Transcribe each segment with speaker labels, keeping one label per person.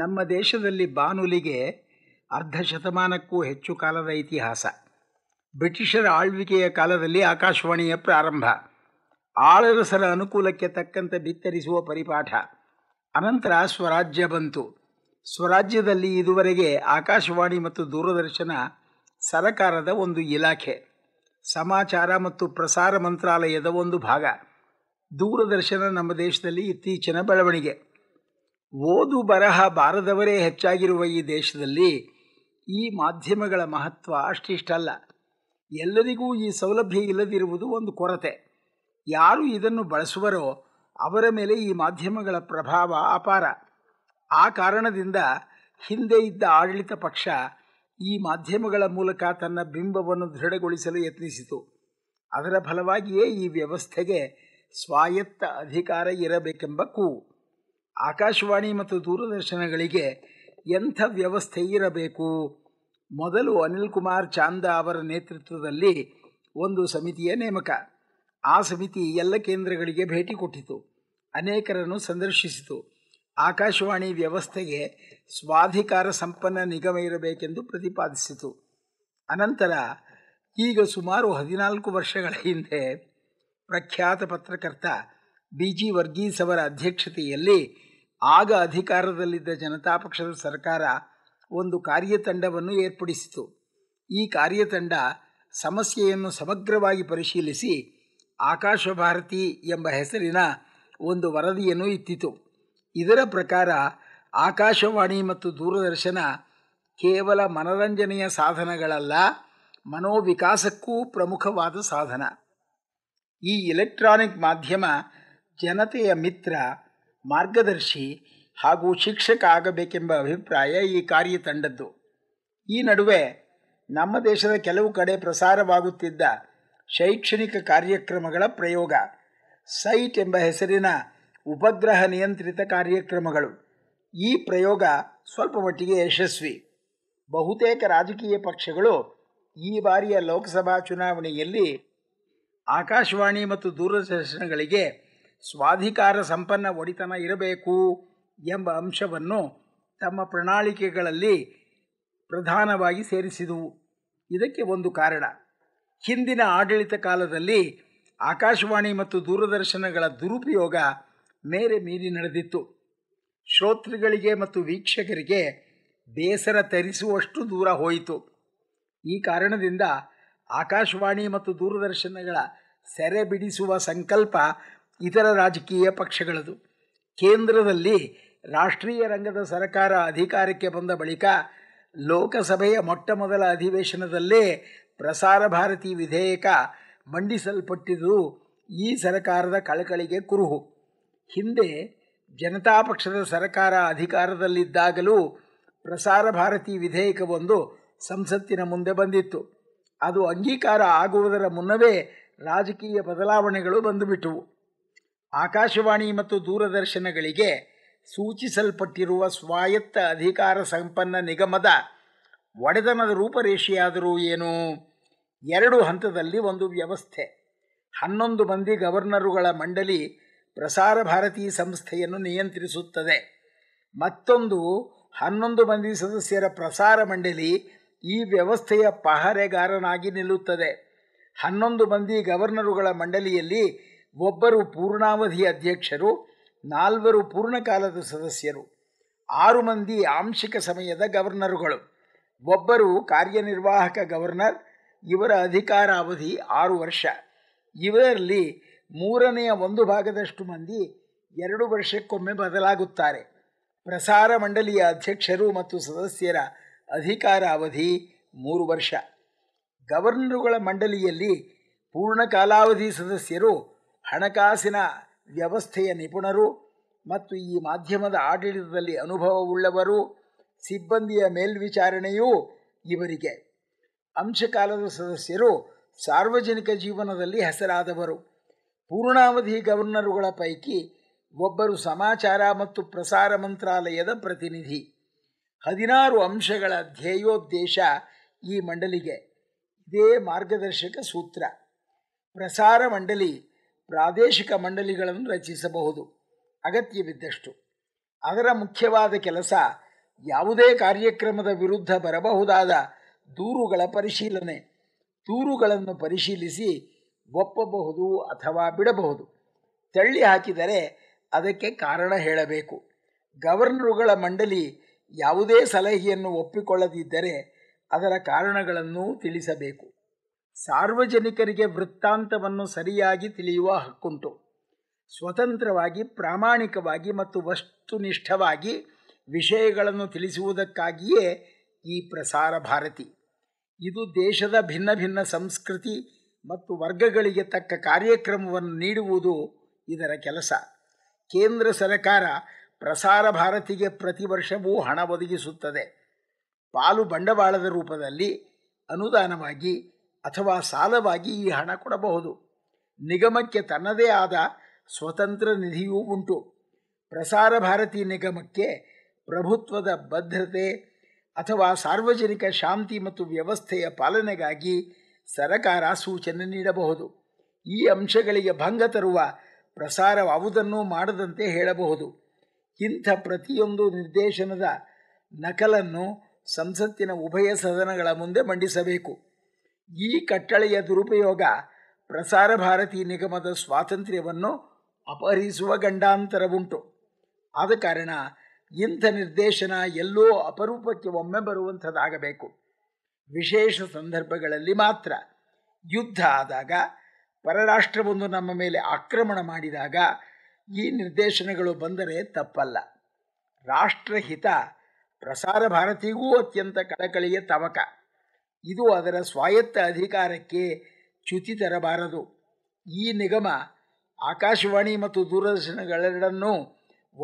Speaker 1: ನಮ್ಮ ದೇಶದಲ್ಲಿ ಬಾನುಲಿಗೆ ಅರ್ಧ ಶತಮಾನಕ್ಕೂ ಹೆಚ್ಚು ಕಾಲದ ಇತಿಹಾಸ ಬ್ರಿಟಿಷರ ಆಳ್ವಿಕೆಯ ಕಾಲದಲ್ಲಿ ಆಕಾಶವಾಣಿಯ ಪ್ರಾರಂಭ ಆಳರಸರ ಅನುಕೂಲಕ್ಕೆ ತಕ್ಕಂತೆ ಬಿತ್ತರಿಸುವ ಪರಿಪಾಠ ಅನಂತರ ಸ್ವರಾಜ್ಯ ಬಂತು ಸ್ವರಾಜ್ಯದಲ್ಲಿ ಇದುವರೆಗೆ ಆಕಾಶವಾಣಿ ಮತ್ತು ದೂರದರ್ಶನ ಸರಕಾರದ ಒಂದು ಇಲಾಖೆ ಸಮಾಚಾರ ಮತ್ತು ಪ್ರಸಾರ ಮಂತ್ರಾಲಯದ ಒಂದು ಭಾಗ ದೂರದರ್ಶನ ನಮ್ಮ ದೇಶದಲ್ಲಿ ಇತ್ತೀಚಿನ ಬೆಳವಣಿಗೆ ಓದು ಬರಹ ಬಾರದವರೇ ಹೆಚ್ಚಾಗಿರುವ ಈ ದೇಶದಲ್ಲಿ ಈ ಮಾಧ್ಯಮಗಳ ಮಹತ್ವ ಅಷ್ಟಿಷ್ಟಲ್ಲ ಎಲ್ಲರಿಗೂ ಈ ಸೌಲಭ್ಯ ಇಲ್ಲದಿರುವುದು ಒಂದು ಕೊರತೆ ಯಾರು ಇದನ್ನು ಬಳಸುವರೋ ಅವರ ಮೇಲೆ ಈ ಮಾಧ್ಯಮಗಳ ಪ್ರಭಾವ ಅಪಾರ ಆ ಕಾರಣದಿಂದ ಹಿಂದೆ ಇದ್ದ ಆಡಳಿತ ಪಕ್ಷ ಈ ಮಾಧ್ಯಮಗಳ ಮೂಲಕ ತನ್ನ ಬಿಂಬವನ್ನು ದೃಢಗೊಳಿಸಲು ಯತ್ನಿಸಿತು ಅದರ ಫಲವಾಗಿಯೇ ಈ ವ್ಯವಸ್ಥೆಗೆ ಸ್ವಾಯತ್ತ ಅಧಿಕಾರ ಇರಬೇಕೆಂಬ ಕೂ ಆಕಾಶವಾಣಿ ಮತ್ತು ದೂರದರ್ಶನಗಳಿಗೆ ಎಂಥ ವ್ಯವಸ್ಥೆ ಇರಬೇಕು ಮೊದಲು ಅನಿಲ್ ಕುಮಾರ್ ಚಾಂದ ಅವರ ನೇತೃತ್ವದಲ್ಲಿ ಒಂದು ಸಮಿತಿಯ ನೇಮಕ ಆ ಸಮಿತಿ ಎಲ್ಲ ಕೇಂದ್ರಗಳಿಗೆ ಭೇಟಿ ಕೊಟ್ಟಿತು ಅನೇಕರನ್ನು ಸಂದರ್ಶಿಸಿತು ಆಕಾಶವಾಣಿ ವ್ಯವಸ್ಥೆಗೆ ಸ್ವಾಧಿಕಾರ ಸಂಪನ್ನ ನಿಗಮ ಇರಬೇಕೆಂದು ಪ್ರತಿಪಾದಿಸಿತು ಅನಂತರ ಈಗ ಸುಮಾರು ಹದಿನಾಲ್ಕು ವರ್ಷಗಳ ಹಿಂದೆ ಪ್ರಖ್ಯಾತ ಪತ್ರಕರ್ತ ಬಿ ಜಿ ವರ್ಗೀಸ್ ಅವರ ಅಧ್ಯಕ್ಷತೆಯಲ್ಲಿ ಆಗ ಅಧಿಕಾರದಲ್ಲಿದ್ದ ಜನತಾ ಪಕ್ಷದ ಸರ್ಕಾರ ಒಂದು ಕಾರ್ಯತಂಡವನ್ನು ಏರ್ಪಡಿಸಿತು ಈ ಕಾರ್ಯತಂಡ ಸಮಸ್ಯೆಯನ್ನು ಸಮಗ್ರವಾಗಿ ಪರಿಶೀಲಿಸಿ ಆಕಾಶ ಭಾರತಿ ಎಂಬ ಹೆಸರಿನ ಒಂದು ವರದಿಯನ್ನು ಇತ್ತಿತು ಇದರ ಪ್ರಕಾರ ಆಕಾಶವಾಣಿ ಮತ್ತು ದೂರದರ್ಶನ ಕೇವಲ ಮನರಂಜನೆಯ ಸಾಧನಗಳಲ್ಲ ಮನೋವಿಕಾಸಕ್ಕೂ ಪ್ರಮುಖವಾದ ಸಾಧನ ಈ ಎಲೆಕ್ಟ್ರಾನಿಕ್ ಮಾಧ್ಯಮ ಜನತೆಯ ಮಿತ್ರ ಮಾರ್ಗದರ್ಶಿ ಹಾಗೂ ಶಿಕ್ಷಕ ಆಗಬೇಕೆಂಬ ಅಭಿಪ್ರಾಯ ಈ ಕಾರ್ಯತಂಡದ್ದು ಈ ನಡುವೆ ನಮ್ಮ ದೇಶದ ಕೆಲವು ಕಡೆ ಪ್ರಸಾರವಾಗುತ್ತಿದ್ದ ಶೈಕ್ಷಣಿಕ ಕಾರ್ಯಕ್ರಮಗಳ ಪ್ರಯೋಗ ಸೈಟ್ ಎಂಬ ಹೆಸರಿನ ಉಪಗ್ರಹ ನಿಯಂತ್ರಿತ ಕಾರ್ಯಕ್ರಮಗಳು ಈ ಪ್ರಯೋಗ ಸ್ವಲ್ಪ ಮಟ್ಟಿಗೆ ಯಶಸ್ವಿ ಬಹುತೇಕ ರಾಜಕೀಯ ಪಕ್ಷಗಳು ಈ ಬಾರಿಯ ಲೋಕಸಭಾ ಚುನಾವಣೆಯಲ್ಲಿ ಆಕಾಶವಾಣಿ ಮತ್ತು ದೂರದರ್ಶನಗಳಿಗೆ ಸ್ವಾಧಿಕಾರ ಸಂಪನ್ನ ಒಡಿತನ ಇರಬೇಕು ಎಂಬ ಅಂಶವನ್ನು ತಮ್ಮ ಪ್ರಣಾಳಿಕೆಗಳಲ್ಲಿ ಪ್ರಧಾನವಾಗಿ ಸೇರಿಸಿದವು ಇದಕ್ಕೆ ಒಂದು ಕಾರಣ ಹಿಂದಿನ ಆಡಳಿತ ಕಾಲದಲ್ಲಿ ಆಕಾಶವಾಣಿ ಮತ್ತು ದೂರದರ್ಶನಗಳ ದುರುಪಯೋಗ ಮೇರೆ ಮೀರಿ ನಡೆದಿತ್ತು ಶ್ರೋತೃಗಳಿಗೆ ಮತ್ತು ವೀಕ್ಷಕರಿಗೆ ಬೇಸರ ತರಿಸುವಷ್ಟು ದೂರ ಹೋಯಿತು ಈ ಕಾರಣದಿಂದ ಆಕಾಶವಾಣಿ ಮತ್ತು ದೂರದರ್ಶನಗಳ ಸೆರೆ ಸಂಕಲ್ಪ ಇತರ ರಾಜಕೀಯ ಪಕ್ಷಗಳದು ಕೇಂದ್ರದಲ್ಲಿ ರಾಷ್ಟ್ರೀಯ ರಂಗದ ಸರಕಾರ ಅಧಿಕಾರಕ್ಕೆ ಬಂದ ಬಳಿಕ ಲೋಕಸಭೆಯ ಮೊಟ್ಟಮೊದಲ ಅಧಿವೇಶನದಲ್ಲೇ ಪ್ರಸಾರ ಭಾರತಿ ವಿಧೇಯಕ ಮಂಡಿಸಲ್ಪಟ್ಟಿದ್ದು ಈ ಸರಕಾರದ ಕಳಕಳಿಗೆ ಕುರುಹು ಹಿಂದೆ ಜನತಾ ಪಕ್ಷದ ಸರಕಾರ ಅಧಿಕಾರದಲ್ಲಿದ್ದಾಗಲೂ ಪ್ರಸಾರ ಭಾರತಿ ವಿಧೇಯಕವೊಂದು ಸಂಸತ್ತಿನ ಮುಂದೆ ಬಂದಿತ್ತು ಅದು ಅಂಗೀಕಾರ ಆಗುವುದರ ಮುನ್ನವೇ ರಾಜಕೀಯ ಬದಲಾವಣೆಗಳು ಬಂದುಬಿಟ್ಟವು ಆಕಾಶವಾಣಿ ಮತ್ತು ದೂರದರ್ಶನಗಳಿಗೆ ಸೂಚಿಸಲ್ಪಟ್ಟಿರುವ ಸ್ವಾಯತ್ತ ಅಧಿಕಾರ ಸಂಪನ್ನ ನಿಗಮದ ಒಡೆತನದ ರೂಪರೇಷೆಯಾದರೂ ಏನು ಎರಡು ಹಂತದಲ್ಲಿ ಒಂದು ವ್ಯವಸ್ಥೆ ಹನ್ನೊಂದು ಮಂದಿ ಗವರ್ನರುಗಳ ಮಂಡಳಿ ಪ್ರಸಾರ ಭಾರತಿ ಸಂಸ್ಥೆಯನ್ನು ನಿಯಂತ್ರಿಸುತ್ತದೆ ಮತ್ತೊಂದು ಹನ್ನೊಂದು ಮಂದಿ ಸದಸ್ಯರ ಪ್ರಸಾರ ಮಂಡಳಿ ಈ ವ್ಯವಸ್ಥೆಯ ಪಹರೆಗಾರನಾಗಿ ನಿಲ್ಲುತ್ತದೆ ಹನ್ನೊಂದು ಮಂದಿ ಗವರ್ನರುಗಳ ಮಂಡಳಿಯಲ್ಲಿ ಒಬ್ಬರು ಪೂರ್ಣಾವಧಿ ಅಧ್ಯಕ್ಷರು ನಾಲ್ವರು ಪೂರ್ಣಕಾಲದ ಸದಸ್ಯರು ಆರು ಮಂದಿ ಆಂಶಿಕ ಸಮಯದ ಗವರ್ನರುಗಳು ಒಬ್ಬರು ಕಾರ್ಯನಿರ್ವಾಹಕ ಗವರ್ನರ್ ಇವರ ಅಧಿಕಾರಾವಧಿ ಆರು ವರ್ಷ ಇವರಲ್ಲಿ ಮೂರನೆಯ ಒಂದು ಭಾಗದಷ್ಟು ಮಂದಿ ಎರಡು ವರ್ಷಕ್ಕೊಮ್ಮೆ ಬದಲಾಗುತ್ತಾರೆ ಪ್ರಸಾರ ಮಂಡಳಿಯ ಅಧ್ಯಕ್ಷರು ಮತ್ತು ಸದಸ್ಯರ ಅಧಿಕಾರ ಅವಧಿ ಮೂರು ವರ್ಷ ಗವರ್ನರುಗಳ ಮಂಡಳಿಯಲ್ಲಿ ಪೂರ್ಣ ಕಾಲಾವಧಿ ಸದಸ್ಯರು ಹಣಕಾಸಿನ ವ್ಯವಸ್ಥೆಯ ನಿಪುಣರು ಮತ್ತು ಈ ಮಾಧ್ಯಮದ ಆಡಳಿತದಲ್ಲಿ ಅನುಭವವುಳ್ಳವರು ಸಿಬ್ಬಂದಿಯ ಮೇಲ್ವಿಚಾರಣೆಯೂ ಇವರಿಗೆ ಅಂಶಕಾಲದ ಸದಸ್ಯರು ಸಾರ್ವಜನಿಕ ಜೀವನದಲ್ಲಿ ಹೆಸರಾದವರು ಪೂರ್ಣಾವಧಿ ಗವರ್ನರುಗಳ ಪೈಕಿ ಒಬ್ಬರು ಸಮಾಚಾರ ಮತ್ತು ಪ್ರಸಾರ ಮಂತ್ರಾಲಯದ ಪ್ರತಿನಿಧಿ ಹದಿನಾರು ಅಂಶಗಳ ಧ್ಯೇಯೋದ್ದೇಶ ಈ ಮಂಡಳಿಗೆ ಇದೇ ಮಾರ್ಗದರ್ಶಕ ಸೂತ್ರ ಪ್ರಸಾರ ಮಂಡಳಿ ಪ್ರಾದೇಶಿಕ ಮಂಡಳಿಗಳನ್ನು ರಚಿಸಬಹುದು ಅಗತ್ಯವಿದ್ದಷ್ಟು ಅದರ ಮುಖ್ಯವಾದ ಕೆಲಸ ಯಾವುದೇ ಕಾರ್ಯಕ್ರಮದ ವಿರುದ್ಧ ಬರಬಹುದಾದ ದೂರುಗಳ ಪರಿಶೀಲನೆ ದೂರುಗಳನ್ನು ಪರಿಶೀಲಿಸಿ ಒಪ್ಪಬಹುದು ಅಥವಾ ಬಿಡಬಹುದು ತಳ್ಳಿ ಹಾಕಿದರೆ ಅದಕ್ಕೆ ಕಾರಣ ಹೇಳಬೇಕು ಗವರ್ನರುಗಳ ಮಂಡಳಿ ಯಾವುದೇ ಸಲಹೆಯನ್ನು ಒಪ್ಪಿಕೊಳ್ಳದಿದ್ದರೆ ಅದರ ಕಾರಣಗಳನ್ನು ತಿಳಿಸಬೇಕು ಸಾರ್ವಜನಿಕರಿಗೆ ವೃತ್ತಾಂತವನ್ನು ಸರಿಯಾಗಿ ತಿಳಿಯುವ ಹಕ್ಕುಂಟು ಸ್ವತಂತ್ರವಾಗಿ ಪ್ರಾಮಾಣಿಕವಾಗಿ ಮತ್ತು ವಸ್ತುನಿಷ್ಠವಾಗಿ ವಿಷಯಗಳನ್ನು ತಿಳಿಸುವುದಕ್ಕಾಗಿಯೇ ಈ ಪ್ರಸಾರ ಭಾರತಿ ಇದು ದೇಶದ ಭಿನ್ನ ಭಿನ್ನ ಸಂಸ್ಕೃತಿ ಮತ್ತು ವರ್ಗಗಳಿಗೆ ತಕ್ಕ ಕಾರ್ಯಕ್ರಮವನ್ನು ನೀಡುವುದು ಇದರ ಕೆಲಸ ಕೇಂದ್ರ ಸರ್ಕಾರ ಪ್ರಸಾರ ಭಾರತಿಗೆ ಪ್ರತಿ ವರ್ಷವೂ ಹಣ ಒದಗಿಸುತ್ತದೆ ಪಾಲು ಬಂಡವಾಳದ ರೂಪದಲ್ಲಿ ಅನುದಾನವಾಗಿ ಅಥವಾ ಸಾಲವಾಗಿ ಈ ಹಣ ಕೊಡಬಹುದು ನಿಗಮಕ್ಕೆ ತನ್ನದೇ ಆದ ಸ್ವತಂತ್ರ ನಿಧಿಯೂ ಉಂಟು ಪ್ರಸಾರ ಭಾರತಿ ನಿಗಮಕ್ಕೆ ಪ್ರಭುತ್ವದ ಬದ್ಧತೆ ಅಥವಾ ಸಾರ್ವಜನಿಕ ಶಾಂತಿ ಮತ್ತು ವ್ಯವಸ್ಥೆಯ ಪಾಲನೆಗಾಗಿ ಸರಕಾರ ಸೂಚನೆ ನೀಡಬಹುದು ಈ ಅಂಶಗಳಿಗೆ ಭಂಗ ತರುವ ಪ್ರಸಾರವಾವುದನ್ನೂ ಮಾಡದಂತೆ ಹೇಳಬಹುದು ಇಂಥ ಪ್ರತಿಯೊಂದು ನಿರ್ದೇಶನದ ನಕಲನ್ನು ಸಂಸತ್ತಿನ ಉಭಯ ಸದನಗಳ ಮುಂದೆ ಮಂಡಿಸಬೇಕು ಈ ಕಟ್ಟಳೆಯ ದುರುಪಯೋಗ ಪ್ರಸಾರ ಭಾರತಿ ನಿಗಮದ ಸ್ವಾತಂತ್ರ್ಯವನ್ನು ಅಪಹರಿಸುವ ಗಂಡಾಂತರವುಂಟು ಆದ ಕಾರಣ ಇಂಥ ನಿರ್ದೇಶನ ಎಲ್ಲೋ ಅಪರೂಪಕ್ಕೆ ಒಮ್ಮೆ ಬರುವಂಥದ್ದಾಗಬೇಕು ವಿಶೇಷ ಸಂದರ್ಭಗಳಲ್ಲಿ ಮಾತ್ರ ಯುದ್ಧ ಆದಾಗ ಪರರಾಷ್ಟ್ರವೊಂದು ನಮ್ಮ ಮೇಲೆ ಆಕ್ರಮಣ ಮಾಡಿದಾಗ ಈ ನಿರ್ದೇಶನಗಳು ಬಂದರೆ ತಪ್ಪಲ್ಲ ರಾಷ್ಟ್ರಹಿತ ಪ್ರಸಾರ ಭಾರತಿಗೂ ಅತ್ಯಂತ ಕಳಕಳಿಯ ತವಕ ಇದು ಅದರ ಸ್ವಾಯತ್ತ ಅಧಿಕಾರಕ್ಕೆ ಚ್ಯುತಿ ತರಬಾರದು ಈ ನಿಗಮ ಆಕಾಶವಾಣಿ ಮತ್ತು ದೂರದರ್ಶನಗಳೆರಡನ್ನೂ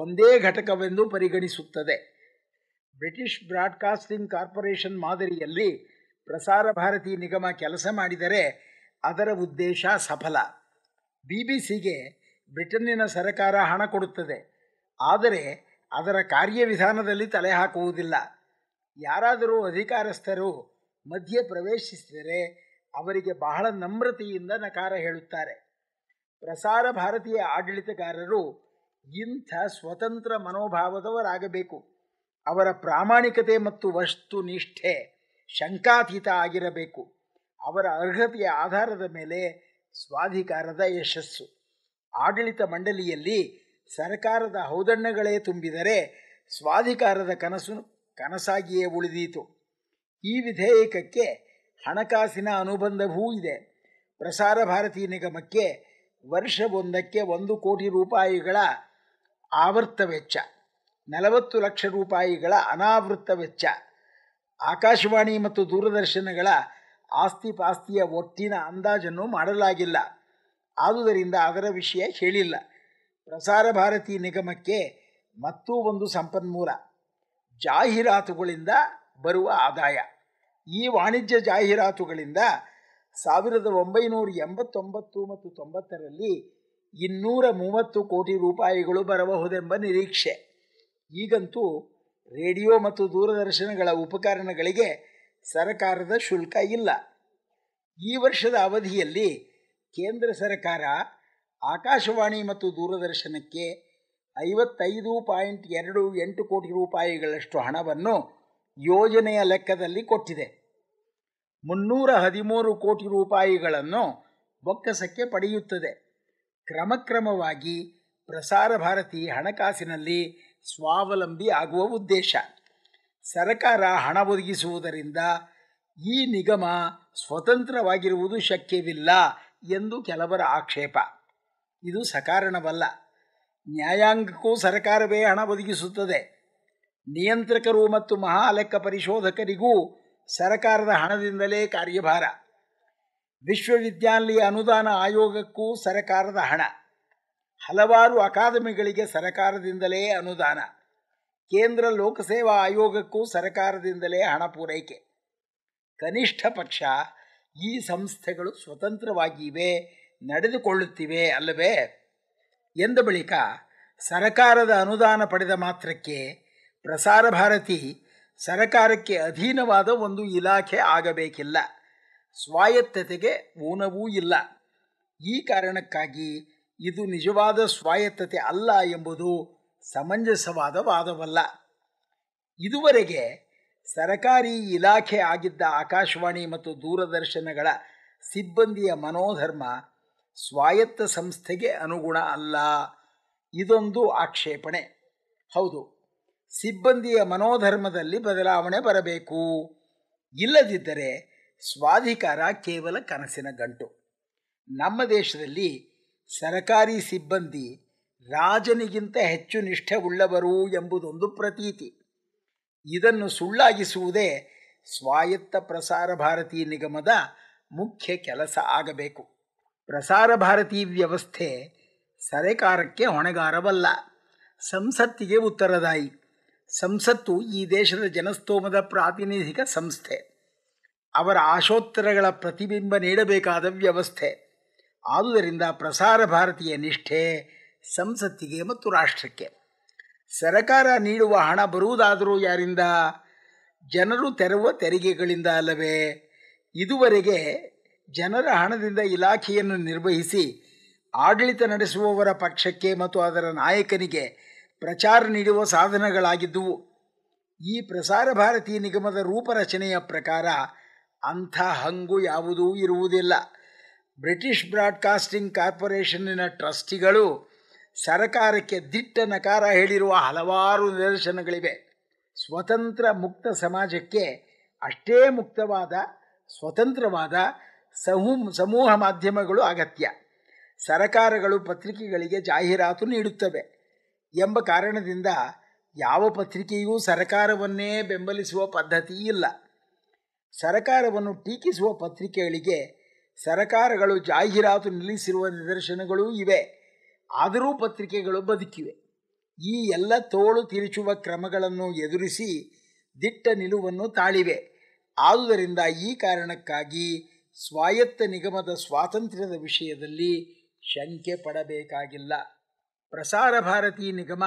Speaker 1: ಒಂದೇ ಘಟಕವೆಂದು ಪರಿಗಣಿಸುತ್ತದೆ ಬ್ರಿಟಿಷ್ ಬ್ರಾಡ್ಕಾಸ್ಟಿಂಗ್ ಕಾರ್ಪೊರೇಷನ್ ಮಾದರಿಯಲ್ಲಿ ಪ್ರಸಾರ ಭಾರತಿ ನಿಗಮ ಕೆಲಸ ಮಾಡಿದರೆ ಅದರ ಉದ್ದೇಶ ಸಫಲ ಬಿ ಬಿ ಸಿಗೆ ಬ್ರಿಟನ್ನಿನ ಸರಕಾರ ಹಣ ಕೊಡುತ್ತದೆ ಆದರೆ ಅದರ ಕಾರ್ಯವಿಧಾನದಲ್ಲಿ ತಲೆ ಹಾಕುವುದಿಲ್ಲ ಯಾರಾದರೂ ಅಧಿಕಾರಸ್ಥರು ಮಧ್ಯೆ ಪ್ರವೇಶಿಸಿದರೆ ಅವರಿಗೆ ಬಹಳ ನಮ್ರತೆಯಿಂದ ನಕಾರ ಹೇಳುತ್ತಾರೆ ಪ್ರಸಾರ ಭಾರತೀಯ ಆಡಳಿತಗಾರರು ಇಂಥ ಸ್ವತಂತ್ರ ಮನೋಭಾವದವರಾಗಬೇಕು ಅವರ ಪ್ರಾಮಾಣಿಕತೆ ಮತ್ತು ವಸ್ತುನಿಷ್ಠೆ ಶಂಕಾತೀತ ಆಗಿರಬೇಕು ಅವರ ಅರ್ಹತೆಯ ಆಧಾರದ ಮೇಲೆ ಸ್ವಾಧಿಕಾರದ ಯಶಸ್ಸು ಆಡಳಿತ ಮಂಡಳಿಯಲ್ಲಿ ಸರ್ಕಾರದ ಹೌದಣ್ಣಗಳೇ ತುಂಬಿದರೆ ಸ್ವಾಧಿಕಾರದ ಕನಸು ಕನಸಾಗಿಯೇ ಉಳಿದೀತು ಈ ವಿಧೇಯಕಕ್ಕೆ ಹಣಕಾಸಿನ ಅನುಬಂಧವೂ ಇದೆ ಪ್ರಸಾರ ಭಾರತಿ ನಿಗಮಕ್ಕೆ ವರ್ಷವೊಂದಕ್ಕೆ ಒಂದು ಕೋಟಿ ರೂಪಾಯಿಗಳ ಆವರ್ತ ವೆಚ್ಚ ನಲವತ್ತು ಲಕ್ಷ ರೂಪಾಯಿಗಳ ಅನಾವೃತ್ತ ವೆಚ್ಚ ಆಕಾಶವಾಣಿ ಮತ್ತು ದೂರದರ್ಶನಗಳ ಆಸ್ತಿಪಾಸ್ತಿಯ ಒಟ್ಟಿನ ಅಂದಾಜನ್ನು ಮಾಡಲಾಗಿಲ್ಲ ಆದುದರಿಂದ ಅದರ ವಿಷಯ ಹೇಳಿಲ್ಲ ಪ್ರಸಾರ ಭಾರತಿ ನಿಗಮಕ್ಕೆ ಮತ್ತೂ ಒಂದು ಸಂಪನ್ಮೂಲ ಜಾಹೀರಾತುಗಳಿಂದ ಬರುವ ಆದಾಯ ಈ ವಾಣಿಜ್ಯ ಜಾಹೀರಾತುಗಳಿಂದ ಸಾವಿರದ ಒಂಬೈನೂರ ಎಂಬತ್ತೊಂಬತ್ತು ಮತ್ತು ತೊಂಬತ್ತರಲ್ಲಿ ಇನ್ನೂರ ಮೂವತ್ತು ಕೋಟಿ ರೂಪಾಯಿಗಳು ಬರಬಹುದೆಂಬ ನಿರೀಕ್ಷೆ ಈಗಂತೂ ರೇಡಿಯೋ ಮತ್ತು ದೂರದರ್ಶನಗಳ ಉಪಕರಣಗಳಿಗೆ ಸರಕಾರದ ಶುಲ್ಕ ಇಲ್ಲ ಈ ವರ್ಷದ ಅವಧಿಯಲ್ಲಿ ಕೇಂದ್ರ ಸರಕಾರ ಆಕಾಶವಾಣಿ ಮತ್ತು ದೂರದರ್ಶನಕ್ಕೆ ಐವತ್ತೈದು ಪಾಯಿಂಟ್ ಎರಡು ಎಂಟು ಕೋಟಿ ರೂಪಾಯಿಗಳಷ್ಟು ಹಣವನ್ನು ಯೋಜನೆಯ ಲೆಕ್ಕದಲ್ಲಿ ಕೊಟ್ಟಿದೆ ಮುನ್ನೂರ ಹದಿಮೂರು ಕೋಟಿ ರೂಪಾಯಿಗಳನ್ನು ಬೊಕ್ಕಸಕ್ಕೆ ಪಡೆಯುತ್ತದೆ ಕ್ರಮಕ್ರಮವಾಗಿ ಪ್ರಸಾರ ಭಾರತಿ ಹಣಕಾಸಿನಲ್ಲಿ ಸ್ವಾವಲಂಬಿ ಆಗುವ ಉದ್ದೇಶ ಸರಕಾರ ಹಣ ಒದಗಿಸುವುದರಿಂದ ಈ ನಿಗಮ ಸ್ವತಂತ್ರವಾಗಿರುವುದು ಶಕ್ಯವಿಲ್ಲ ಎಂದು ಕೆಲವರ ಆಕ್ಷೇಪ ಇದು ಸಕಾರಣವಲ್ಲ ನ್ಯಾಯಾಂಗಕ್ಕೂ ಸರಕಾರವೇ ಹಣ ಒದಗಿಸುತ್ತದೆ ನಿಯಂತ್ರಕರು ಮತ್ತು ಮಹಾಲೆಕ್ಕ ಪರಿಶೋಧಕರಿಗೂ ಸರಕಾರದ ಹಣದಿಂದಲೇ ಕಾರ್ಯಭಾರ ವಿಶ್ವವಿದ್ಯಾನಿಲಯ ಅನುದಾನ ಆಯೋಗಕ್ಕೂ ಸರಕಾರದ ಹಣ ಹಲವಾರು ಅಕಾಡೆಮಿಗಳಿಗೆ ಸರಕಾರದಿಂದಲೇ ಅನುದಾನ ಕೇಂದ್ರ ಲೋಕಸೇವಾ ಆಯೋಗಕ್ಕೂ ಸರಕಾರದಿಂದಲೇ ಹಣ ಪೂರೈಕೆ ಕನಿಷ್ಠ ಪಕ್ಷ ಈ ಸಂಸ್ಥೆಗಳು ಸ್ವತಂತ್ರವಾಗಿವೆ ನಡೆದುಕೊಳ್ಳುತ್ತಿವೆ ಅಲ್ಲವೇ ಎಂದ ಬಳಿಕ ಸರಕಾರದ ಅನುದಾನ ಪಡೆದ ಮಾತ್ರಕ್ಕೆ ಪ್ರಸಾರ ಭಾರತಿ ಸರಕಾರಕ್ಕೆ ಅಧೀನವಾದ ಒಂದು ಇಲಾಖೆ ಆಗಬೇಕಿಲ್ಲ ಸ್ವಾಯತ್ತತೆಗೆ ಊನವೂ ಇಲ್ಲ ಈ ಕಾರಣಕ್ಕಾಗಿ ಇದು ನಿಜವಾದ ಸ್ವಾಯತ್ತತೆ ಅಲ್ಲ ಎಂಬುದು ಸಮಂಜಸವಾದ ವಾದವಲ್ಲ ಇದುವರೆಗೆ ಸರಕಾರಿ ಇಲಾಖೆ ಆಗಿದ್ದ ಆಕಾಶವಾಣಿ ಮತ್ತು ದೂರದರ್ಶನಗಳ ಸಿಬ್ಬಂದಿಯ ಮನೋಧರ್ಮ ಸ್ವಾಯತ್ತ ಸಂಸ್ಥೆಗೆ ಅನುಗುಣ ಅಲ್ಲ ಇದೊಂದು ಆಕ್ಷೇಪಣೆ ಹೌದು ಸಿಬ್ಬಂದಿಯ ಮನೋಧರ್ಮದಲ್ಲಿ ಬದಲಾವಣೆ ಬರಬೇಕು ಇಲ್ಲದಿದ್ದರೆ ಸ್ವಾಧಿಕಾರ ಕೇವಲ ಕನಸಿನ ಗಂಟು ನಮ್ಮ ದೇಶದಲ್ಲಿ ಸರಕಾರಿ ಸಿಬ್ಬಂದಿ ರಾಜನಿಗಿಂತ ಹೆಚ್ಚು ನಿಷ್ಠೆ ಉಳ್ಳವರು ಎಂಬುದೊಂದು ಪ್ರತೀತಿ ಇದನ್ನು ಸುಳ್ಳಾಗಿಸುವುದೇ ಸ್ವಾಯತ್ತ ಪ್ರಸಾರ ಭಾರತಿ ನಿಗಮದ ಮುಖ್ಯ ಕೆಲಸ ಆಗಬೇಕು ಪ್ರಸಾರ ಭಾರತಿ ವ್ಯವಸ್ಥೆ ಸರಕಾರಕ್ಕೆ ಹೊಣೆಗಾರವಲ್ಲ ಸಂಸತ್ತಿಗೆ ಉತ್ತರದಾಯಿ ಸಂಸತ್ತು ಈ ದೇಶದ ಜನಸ್ತೋಮದ ಪ್ರಾತಿನಿಧಿಕ ಸಂಸ್ಥೆ ಅವರ ಆಶೋತ್ತರಗಳ ಪ್ರತಿಬಿಂಬ ನೀಡಬೇಕಾದ ವ್ಯವಸ್ಥೆ ಆದುದರಿಂದ ಪ್ರಸಾರ ಭಾರತೀಯ ನಿಷ್ಠೆ ಸಂಸತ್ತಿಗೆ ಮತ್ತು ರಾಷ್ಟ್ರಕ್ಕೆ ಸರಕಾರ ನೀಡುವ ಹಣ ಬರುವುದಾದರೂ ಯಾರಿಂದ ಜನರು ತೆರವ ತೆರಿಗೆಗಳಿಂದ ಅಲ್ಲವೇ ಇದುವರೆಗೆ ಜನರ ಹಣದಿಂದ ಇಲಾಖೆಯನ್ನು ನಿರ್ವಹಿಸಿ ಆಡಳಿತ ನಡೆಸುವವರ ಪಕ್ಷಕ್ಕೆ ಮತ್ತು ಅದರ ನಾಯಕನಿಗೆ ಪ್ರಚಾರ ನೀಡುವ ಸಾಧನಗಳಾಗಿದ್ದುವು ಈ ಪ್ರಸಾರ ಭಾರತೀಯ ನಿಗಮದ ರೂಪರಚನೆಯ ಪ್ರಕಾರ ಅಂಥ ಹಂಗು ಯಾವುದೂ ಇರುವುದಿಲ್ಲ ಬ್ರಿಟಿಷ್ ಬ್ರಾಡ್ಕಾಸ್ಟಿಂಗ್ ಕಾರ್ಪೊರೇಷನ್ನಿನ ಟ್ರಸ್ಟಿಗಳು ಸರಕಾರಕ್ಕೆ ದಿಟ್ಟ ನಕಾರ ಹೇಳಿರುವ ಹಲವಾರು ನಿದರ್ಶನಗಳಿವೆ ಸ್ವತಂತ್ರ ಮುಕ್ತ ಸಮಾಜಕ್ಕೆ ಅಷ್ಟೇ ಮುಕ್ತವಾದ ಸ್ವತಂತ್ರವಾದ ಸಮೂ ಸಮೂಹ ಮಾಧ್ಯಮಗಳು ಅಗತ್ಯ ಸರಕಾರಗಳು ಪತ್ರಿಕೆಗಳಿಗೆ ಜಾಹೀರಾತು ನೀಡುತ್ತವೆ ಎಂಬ ಕಾರಣದಿಂದ ಯಾವ ಪತ್ರಿಕೆಯೂ ಸರಕಾರವನ್ನೇ ಬೆಂಬಲಿಸುವ ಪದ್ಧತಿ ಇಲ್ಲ ಸರಕಾರವನ್ನು ಟೀಕಿಸುವ ಪತ್ರಿಕೆಗಳಿಗೆ ಸರಕಾರಗಳು ಜಾಹೀರಾತು ನಿಲ್ಲಿಸಿರುವ ನಿದರ್ಶನಗಳೂ ಇವೆ ಆದರೂ ಪತ್ರಿಕೆಗಳು ಬದುಕಿವೆ ಈ ಎಲ್ಲ ತೋಳು ತಿರುಚುವ ಕ್ರಮಗಳನ್ನು ಎದುರಿಸಿ ದಿಟ್ಟ ನಿಲುವನ್ನು ತಾಳಿವೆ ಆದುದರಿಂದ ಈ ಕಾರಣಕ್ಕಾಗಿ ಸ್ವಾಯತ್ತ ನಿಗಮದ ಸ್ವಾತಂತ್ರ್ಯದ ವಿಷಯದಲ್ಲಿ ಶಂಕೆ ಪಡಬೇಕಾಗಿಲ್ಲ ಪ್ರಸಾರ ಭಾರತಿ ನಿಗಮ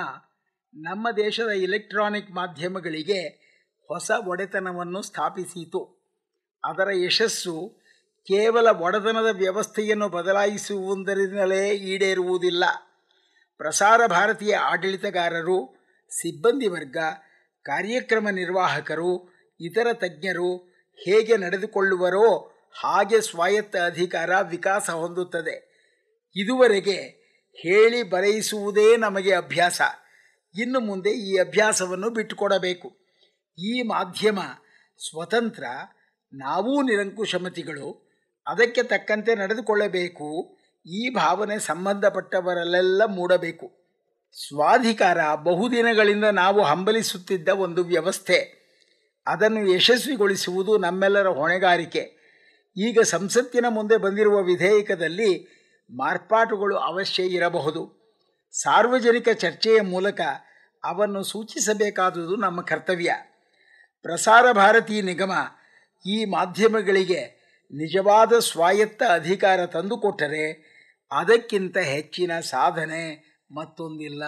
Speaker 1: ನಮ್ಮ ದೇಶದ ಎಲೆಕ್ಟ್ರಾನಿಕ್ ಮಾಧ್ಯಮಗಳಿಗೆ ಹೊಸ ಒಡೆತನವನ್ನು ಸ್ಥಾಪಿಸಿತು ಅದರ ಯಶಸ್ಸು ಕೇವಲ ಒಡೆತನದ ವ್ಯವಸ್ಥೆಯನ್ನು ಬದಲಾಯಿಸುವುದರಿಂದಲೇ ಈಡೇರುವುದಿಲ್ಲ ಪ್ರಸಾರ ಭಾರತೀಯ ಆಡಳಿತಗಾರರು ಸಿಬ್ಬಂದಿ ವರ್ಗ ಕಾರ್ಯಕ್ರಮ ನಿರ್ವಾಹಕರು ಇತರ ತಜ್ಞರು ಹೇಗೆ ನಡೆದುಕೊಳ್ಳುವರೋ ಹಾಗೆ ಸ್ವಾಯತ್ತ ಅಧಿಕಾರ ವಿಕಾಸ ಹೊಂದುತ್ತದೆ ಇದುವರೆಗೆ ಹೇಳಿ ಬರೆಯಿಸುವುದೇ ನಮಗೆ ಅಭ್ಯಾಸ ಇನ್ನು ಮುಂದೆ ಈ ಅಭ್ಯಾಸವನ್ನು ಬಿಟ್ಟುಕೊಡಬೇಕು ಈ ಮಾಧ್ಯಮ ಸ್ವತಂತ್ರ ನಾವೂ ನಿರಂಕುಶಮತಿಗಳು ಅದಕ್ಕೆ ತಕ್ಕಂತೆ ನಡೆದುಕೊಳ್ಳಬೇಕು ಈ ಭಾವನೆ ಸಂಬಂಧಪಟ್ಟವರಲ್ಲೆಲ್ಲ ಮೂಡಬೇಕು ಸ್ವಾಧಿಕಾರ ಬಹುದಿನಗಳಿಂದ ನಾವು ಹಂಬಲಿಸುತ್ತಿದ್ದ ಒಂದು ವ್ಯವಸ್ಥೆ ಅದನ್ನು ಯಶಸ್ವಿಗೊಳಿಸುವುದು ನಮ್ಮೆಲ್ಲರ ಹೊಣೆಗಾರಿಕೆ ಈಗ ಸಂಸತ್ತಿನ ಮುಂದೆ ಬಂದಿರುವ ವಿಧೇಯಕದಲ್ಲಿ ಮಾರ್ಪಾಟುಗಳು ಅವಶ್ಯ ಇರಬಹುದು ಸಾರ್ವಜನಿಕ ಚರ್ಚೆಯ ಮೂಲಕ ಅವನ್ನು ಸೂಚಿಸಬೇಕಾದುದು ನಮ್ಮ ಕರ್ತವ್ಯ ಪ್ರಸಾರ ಭಾರತಿ ನಿಗಮ ಈ ಮಾಧ್ಯಮಗಳಿಗೆ ನಿಜವಾದ ಸ್ವಾಯತ್ತ ಅಧಿಕಾರ ತಂದುಕೊಟ್ಟರೆ ಅದಕ್ಕಿಂತ ಹೆಚ್ಚಿನ ಸಾಧನೆ ಮತ್ತೊಂದಿಲ್ಲ